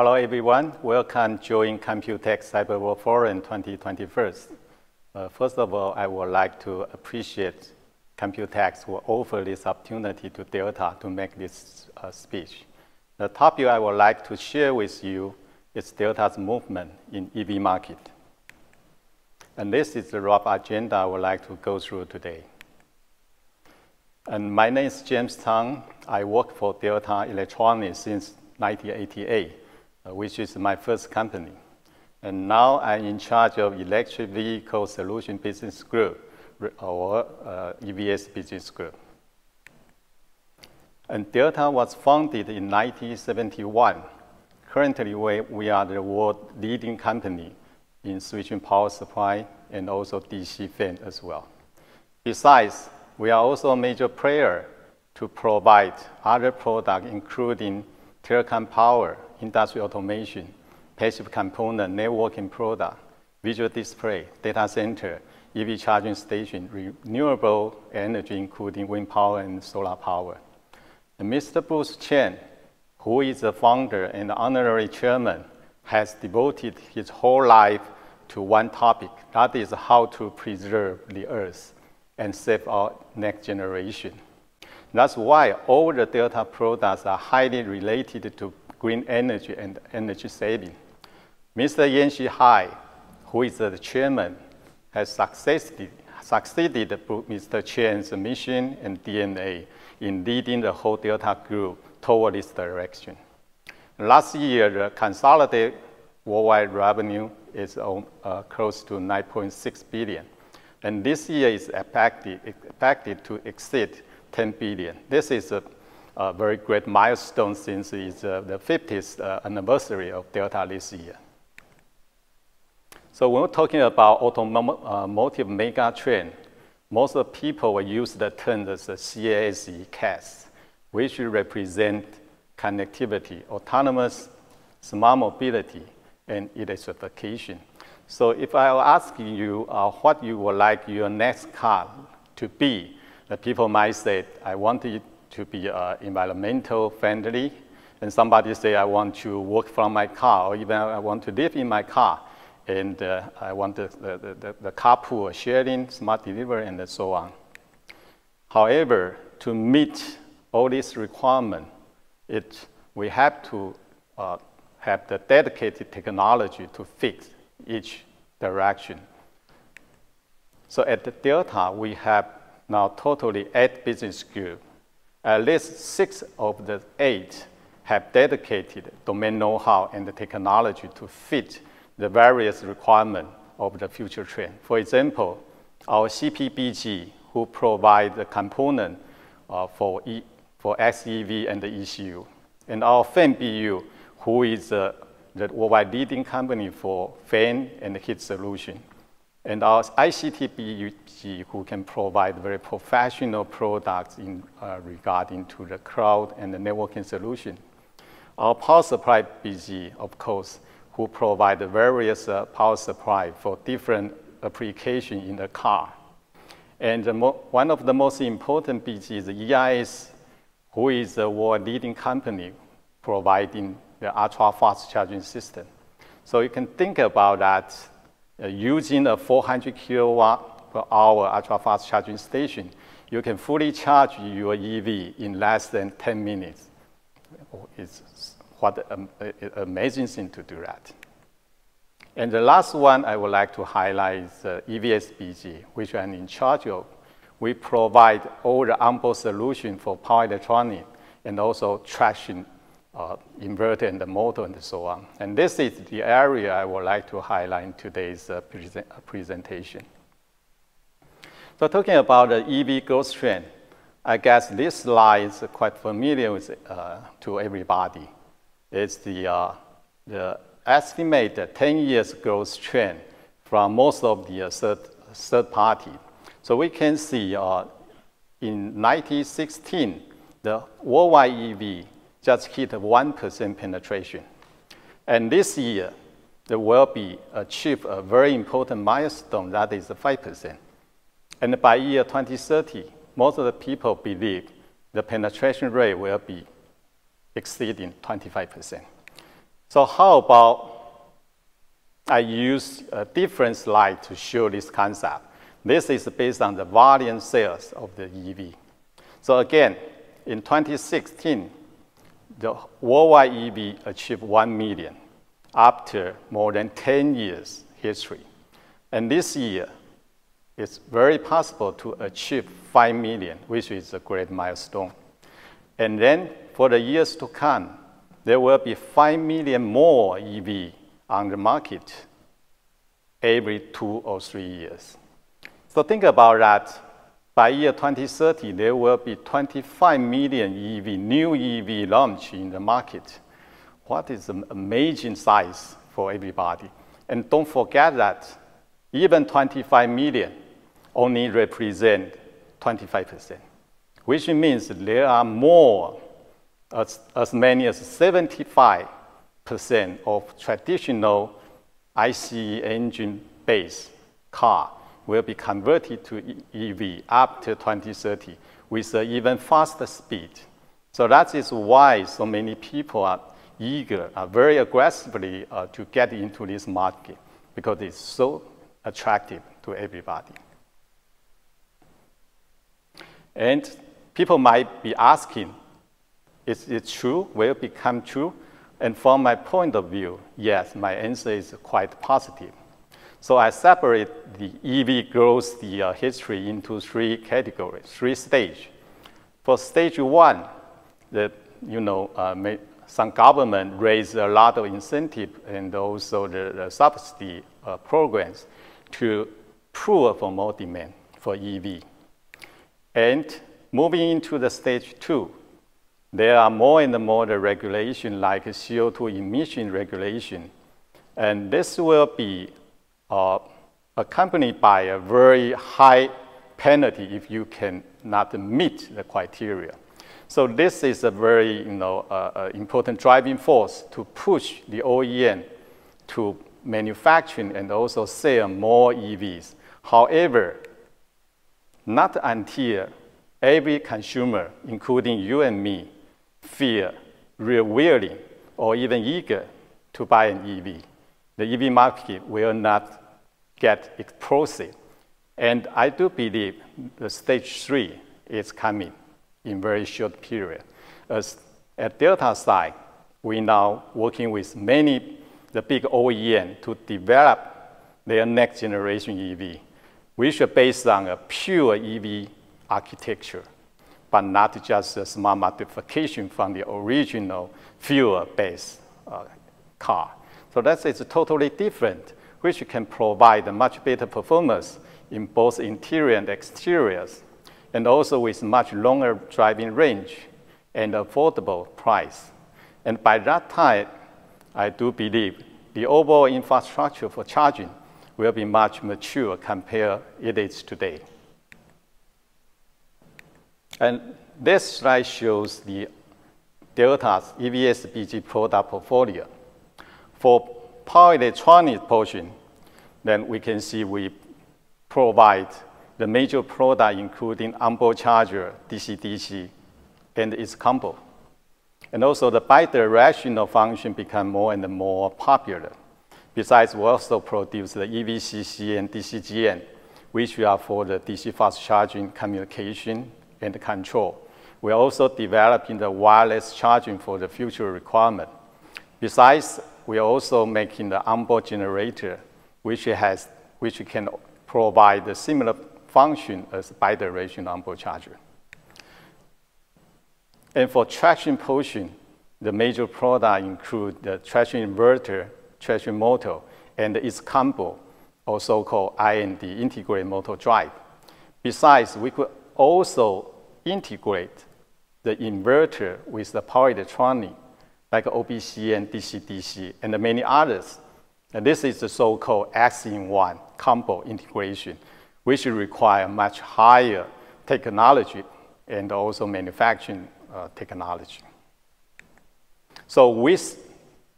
Hello, everyone. Welcome to join Computex Cyber World Forum 2021. Uh, first of all, I would like to appreciate Computex for offer this opportunity to Delta to make this uh, speech. The topic I would like to share with you is Delta's movement in EV market. And this is the rough agenda I would like to go through today. And my name is James Tang. I work for Delta Electronics since 1988 uh, which is my first company. And now I'm in charge of Electric Vehicle Solution Business Group, or uh, EVS Business Group. And Delta was founded in 1971. Currently, we, we are the world leading company in switching power supply and also DC fan as well. Besides, we are also a major player to provide other products, including telecom power, industrial automation, passive component, networking product, visual display, data center, EV charging station, renewable energy, including wind power and solar power. And Mr. Bruce Chen, who is the founder and honorary chairman, has devoted his whole life to one topic, that is how to preserve the earth and save our next generation. That's why all the Delta products are highly related to green energy and energy saving. Mr. Yan Hai, who is the chairman, has successfully succeeded Mr. Chen's mission and DNA in leading the whole Delta group toward this direction. Last year, the consolidated worldwide revenue is on, uh, close to 9.6 billion, and this year is expected, expected to exceed 10 billion. This is a a very great milestone since it's uh, the 50th uh, anniversary of Delta this year. So when we're talking about automotive uh, mega trend, most people will use the term as a CASE, CAS, which represent connectivity, autonomous, smart mobility, and electrification. So if I were asking you uh, what you would like your next car to be, the people might say, I want it to be uh, environmental friendly. And somebody say, I want to work from my car, or even I want to live in my car, and uh, I want the, the, the, the carpool sharing, smart delivery, and so on. However, to meet all these requirements, it, we have to uh, have the dedicated technology to fix each direction. So at the Delta, we have now totally eight business groups at least six of the eight have dedicated domain know-how and technology to fit the various requirements of the future trend. For example, our CPBG, who provide the component uh, for, e, for SEV and the ECU, and our FanBU, who is uh, the worldwide leading company for fan and heat solution and our ICT BUG who can provide very professional products in uh, regarding to the cloud and the networking solution. Our power supply BG, of course, who provide various uh, power supply for different application in the car. And the one of the most important BG is EIS, who is the world leading company providing the ultra fast charging system. So you can think about that uh, using a 400 kilowatt per hour ultra-fast charging station, you can fully charge your EV in less than 10 minutes. Oh, it's what an amazing thing to do that. And the last one I would like to highlight is uh, EVSBG, which I'm in charge of. We provide all the ample solution for power electronics and also traction uh, inverter and the motor and so on. And this is the area I would like to highlight in today's uh, present uh, presentation. So talking about the EV growth trend, I guess this slide is quite familiar with, uh, to everybody. It's the, uh, the estimated 10 years growth trend from most of the uh, third, third party. So we can see in 1916, the worldwide EV just hit 1% penetration. And this year, there will be achieved a very important milestone, that is 5%. And by year 2030, most of the people believe the penetration rate will be exceeding 25%. So how about I use a different slide to show this concept. This is based on the volume sales of the EV. So again, in 2016, the worldwide EV achieved 1 million after more than 10 years history. And this year, it's very possible to achieve 5 million, which is a great milestone. And then for the years to come, there will be 5 million more EV on the market every two or three years. So think about that by year 2030, there will be 25 million EV, new EV launch in the market. What is an amazing size for everybody. And don't forget that even 25 million only represent 25%, which means there are more, as, as many as 75% of traditional ICE engine-based car will be converted to EV after 2030 with an even faster speed. So that is why so many people are eager, are very aggressively uh, to get into this market because it's so attractive to everybody. And people might be asking, is it true? Will it become true? And from my point of view, yes, my answer is quite positive. So I separate the EV growth the, uh, history into three categories, three stages. For stage one, the, you know, uh, some government raised a lot of incentive and also the, the subsidy uh, programs to prove for more demand for EV. And moving into the stage two, there are more and more the regulation like CO2 emission regulation. And this will be uh, accompanied by a very high penalty if you cannot meet the criteria. So this is a very you know, uh, uh important driving force to push the OEM to manufacturing and also sell more EVs. However, not until every consumer, including you and me, feel real willing or even eager to buy an EV the EV market will not get explosive. And I do believe the stage three is coming in very short period. As at Delta side, we now working with many, the big OEM to develop their next generation EV, which are based on a pure EV architecture, but not just a small modification from the original fuel-based uh, car. So that's totally different, which can provide much better performance in both interior and exteriors, and also with much longer driving range and affordable price. And by that time, I do believe the overall infrastructure for charging will be much mature compared it is today. And this slide shows the Delta's EVSBG product portfolio. For power electronic portion, then we can see we provide the major product including onboard charger, DC-DC, and its combo. And also the bidirectional function become more and more popular. Besides, we also produce the EVCC and DCGN, which are for the DC fast charging communication and control. We're also developing the wireless charging for the future requirement. Besides, we are also making the onboard generator, which has which can provide a similar function as bi-directional onboard charger. And for traction portion, the major product include the traction inverter, traction motor, and its combo, or so-called IND, integrated motor drive. Besides, we could also integrate the inverter with the power electronic like OBC and DCDC, and many others. And this is the so-called X-in-one combo integration, which require much higher technology and also manufacturing uh, technology. So with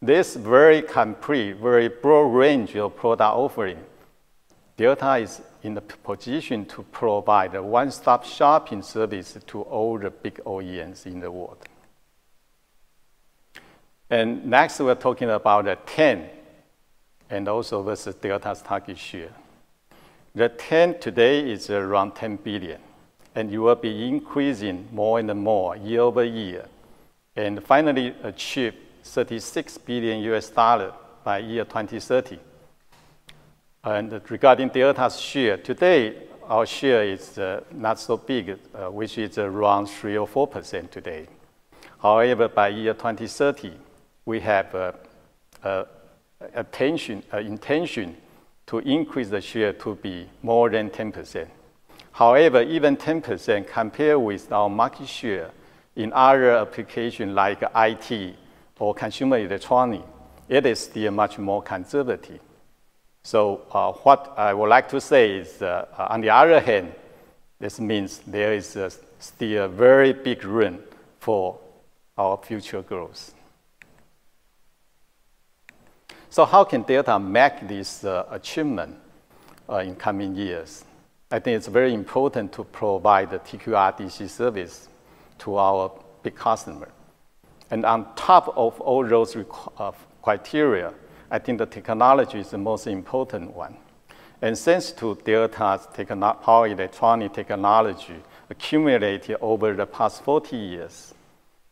this very complete, very broad range of product offering, Delta is in the position to provide a one-stop shopping service to all the big OEMs in the world. And next, we're talking about the 10 and also versus Delta's target share. The 10 today is around 10 billion, and you will be increasing more and more year over year, and finally achieve 36 billion US dollar by year 2030. And regarding Delta's share, today our share is uh, not so big, uh, which is around 3 or 4% today. However, by year 2030, we have a, a, a tension, intention to increase the share to be more than 10%. However, even 10% compared with our market share in other applications like IT or consumer electronics, it is still much more conservative. So uh, what I would like to say is, uh, uh on the other hand, this means there is uh, still a very big room for our future growth. So how can Delta make this uh, achievement uh, in coming years? I think it's very important to provide the TQRDC service to our big customer. And on top of all those uh, criteria, I think the technology is the most important one. And thanks to Delta's power electronic technology accumulated over the past 40 years,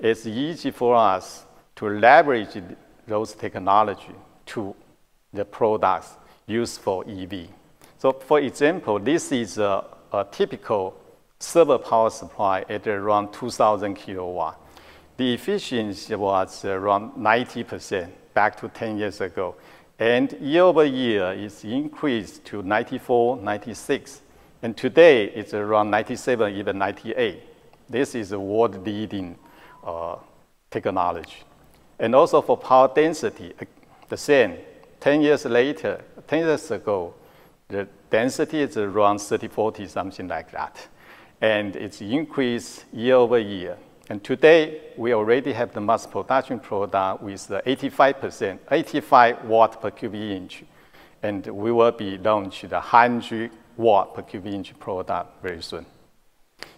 it's easy for us to leverage those technology to the products used for EV. So for example, this is a, a typical server power supply at around 2,000 kilowatt. The efficiency was around 90% back to 10 years ago. And year over year, it's increased to 94, 96. And today, it's around 97, even 98. This is a world-leading uh, technology. And also for power density, the same. 10 years later, 10 years ago, the density is around 30, 40, something like that. And it's increased year over year. And today, we already have the mass production product with 85%, 85 watt per cubic inch. And we will be launching the 100 watt per cubic inch product very soon.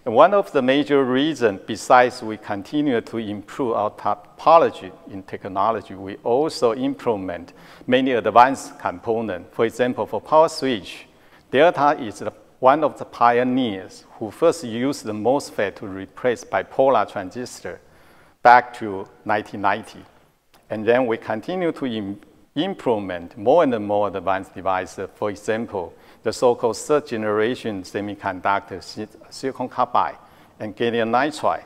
And one of the major reasons, besides we continue to improve our topology in technology, we also implement many advanced components. For example, for power switch, Delta is one of the pioneers who first used the MOSFET to replace bipolar transistor back to 1990. And then we continue to Im implement more and more advanced devices. For example, the so-called third-generation semiconductors, silicon carbide and gallium nitride,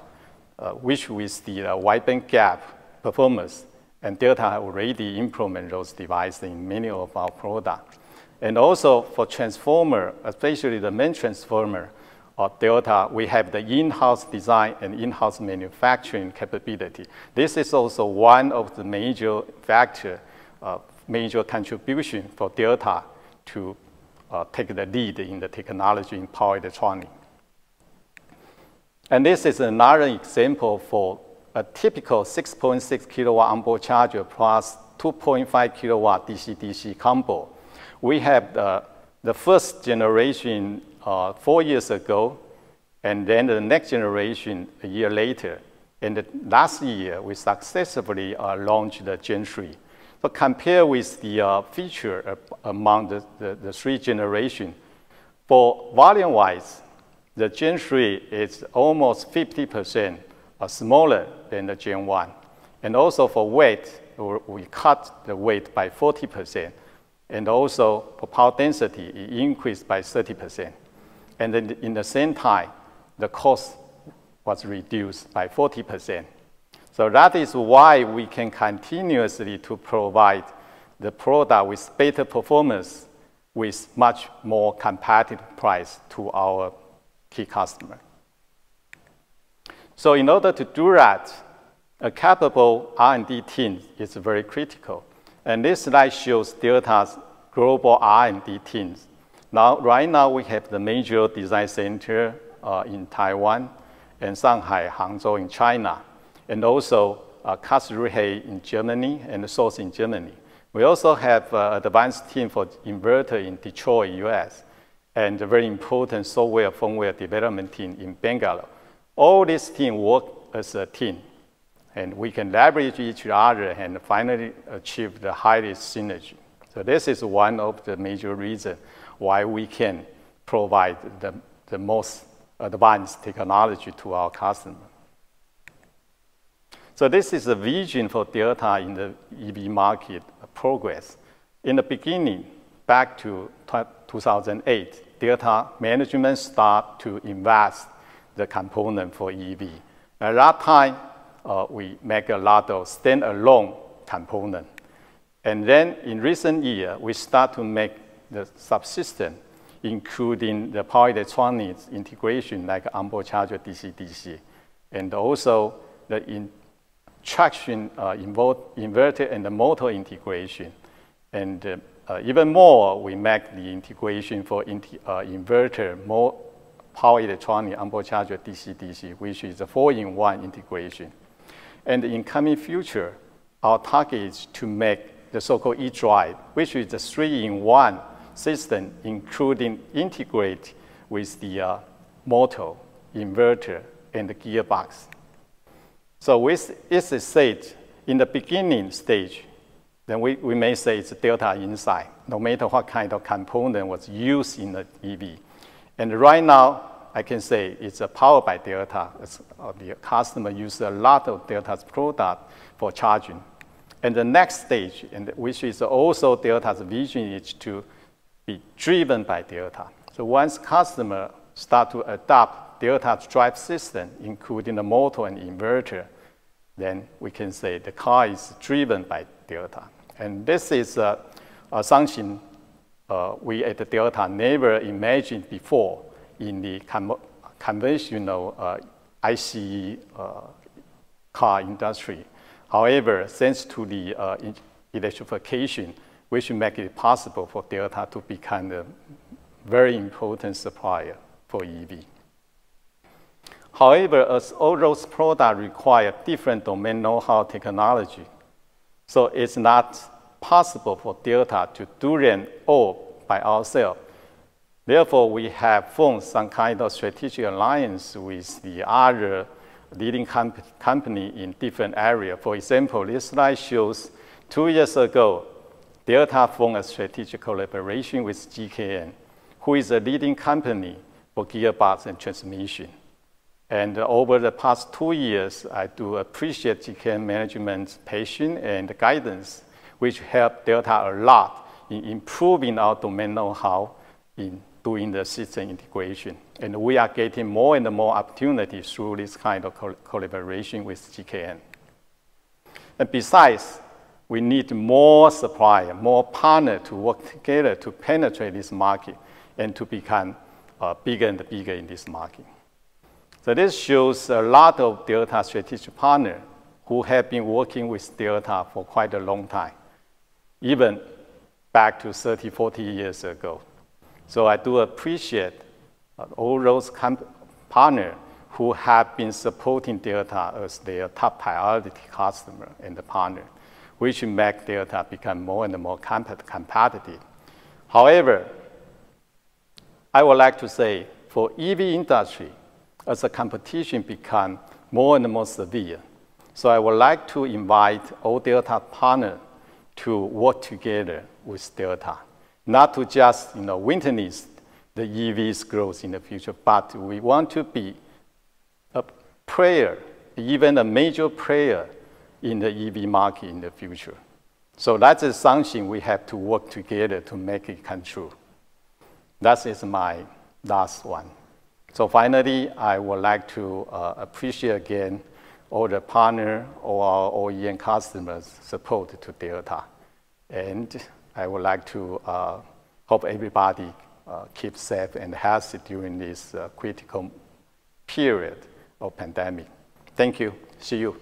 uh, which with the uh, wide gap performance, and Delta have already implemented those devices in many of our products. And also for transformer, especially the main transformer of Delta, we have the in-house design and in-house manufacturing capability. This is also one of the major factor, uh, major contribution for Delta to uh, take the lead in the technology in power electronics. And this is another example for a typical 6.6 kilowatt onboard charger plus 2.5 kilowatt DC-DC combo. We have uh, the first generation uh, four years ago, and then the next generation a year later. And last year, we successfully uh, launched the Gen 3. But compare with the uh, feature uh, among the, the, the, three generation, for volume-wise, the Gen 3 is almost 50% smaller than the Gen 1. And also for weight, we cut the weight by 40%. And also for power density, it increased by 30%. And then in the same time, the cost was reduced by 40%. So that is why we can continuously to provide the product with better performance with much more competitive price to our key customer. So in order to do that, a capable R&D team is very critical. And this slide shows Delta's global R&D teams. Now, right now, we have the major design center uh, in Taiwan and Shanghai, Hangzhou in China and also uh, Karlsruhe in Germany and Source in Germany. We also have uh, advanced team for inverter in Detroit, US, and a very important software firmware development team in Bangalore. All these teams work as a team, and we can leverage each other and finally achieve the highest synergy. So this is one of the major reasons why we can provide the, the most advanced technology to our customers. So this is the vision for Delta in the EV market progress. In the beginning, back to 2008, Delta management start to invest the component for EV. At that time, uh, we make a lot of standalone component. And then in recent year, we start to make the subsystem, including the power electronics integration like onboard charger DC-DC, and also the in traction uh, inverter and the motor integration. And uh, uh, even more, we make the integration for inverter more power electronic ample charger DC-DC, which is a four-in-one integration. And in coming future, our target is to make the so-called e-drive, which is a three-in-one system, including integrate with the uh, motor, inverter, and the gearbox. So with its stage, in the beginning stage, then we, we may say it's delta inside, no matter what kind of component was used in the EV. And right now, I can say it's a power by delta. Uh, the customer uses a lot of delta's product for charging. And the next stage, and which is also delta's vision, is to be driven by delta. So once customer start to adopt delta's drive system, including the motor and inverter, then we can say the car is driven by delta. And this is uh, assumption uh, we at delta never imagined before in the conventional uh, ICE uh, car industry. However, thanks to the uh, electrification, we should make it possible for delta to become a very important supplier for EV. However, as all those products require different domain know-how technology, so it's not possible for Delta to do them all by ourselves. Therefore, we have formed some kind of strategic alliance with the other leading comp company in different areas. For example, this slide shows two years ago, Delta formed a strategic collaboration with GKN, who is a leading company for gearbox and transmission. And over the past two years, I do appreciate GKN management's patience and guidance, which helped Delta a lot in improving our domain know-how in doing the system integration. And we are getting more and more opportunities through this kind of co collaboration with GKN. And besides, we need more supplier, more partner to work together to penetrate this market and to become uh, bigger and bigger in this market. So this shows a lot of Delta strategic partner who have been working with Delta for quite a long time, even back to 30, 40 years ago. So I do appreciate uh, all those partners who have been supporting Delta as their top priority customer and partner, which make Delta become more and more competitive. However, I would like to say for EV industry, as the competition become more and more severe. So I would like to invite all Delta partners to work together with Delta, not to just you know, witness the EV's growth in the future, but we want to be a player, even a major player in the EV market in the future. So that is something we have to work together to make it come true. That is my last one. So finally, I would like to uh, appreciate again all the partner or our OEM customers support to Delta. And I would like to uh, hope everybody uh, keep safe and healthy during this uh, critical period of pandemic. Thank you. See you.